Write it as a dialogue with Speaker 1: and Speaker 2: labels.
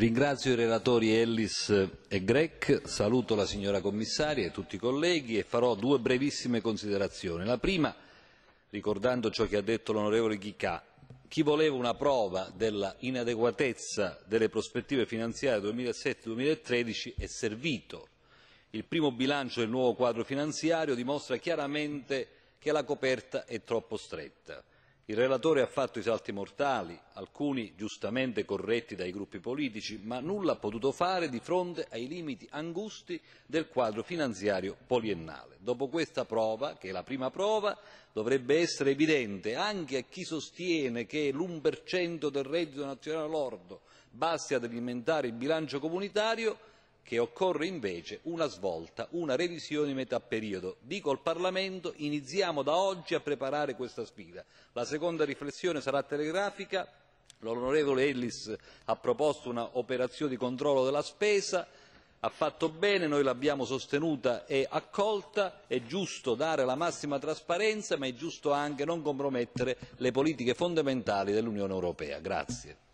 Speaker 1: Ringrazio i relatori Ellis e Grech, saluto la signora commissaria e tutti i colleghi e farò due brevissime considerazioni. La prima, ricordando ciò che ha detto l'onorevole Ghicà, chi voleva una prova dell'inadeguatezza delle prospettive finanziarie 2007-2013 è servito. Il primo bilancio del nuovo quadro finanziario dimostra chiaramente che la coperta è troppo stretta il relatore ha fatto i salti mortali alcuni giustamente corretti dai gruppi politici ma nulla ha potuto fare di fronte ai limiti angusti del quadro finanziario pluriennale. dopo questa prova che è la prima prova dovrebbe essere evidente anche a chi sostiene che l'1% del reddito nazionale lordo basti ad alimentare il bilancio comunitario che occorre invece una svolta, una revisione di metà periodo. Dico al Parlamento, iniziamo da oggi a preparare questa sfida. La seconda riflessione sarà telegrafica, l'onorevole Ellis ha proposto un'operazione di controllo della spesa, ha fatto bene, noi l'abbiamo sostenuta e accolta, è giusto dare la massima trasparenza ma è giusto anche non compromettere le politiche fondamentali dell'Unione Europea. Grazie.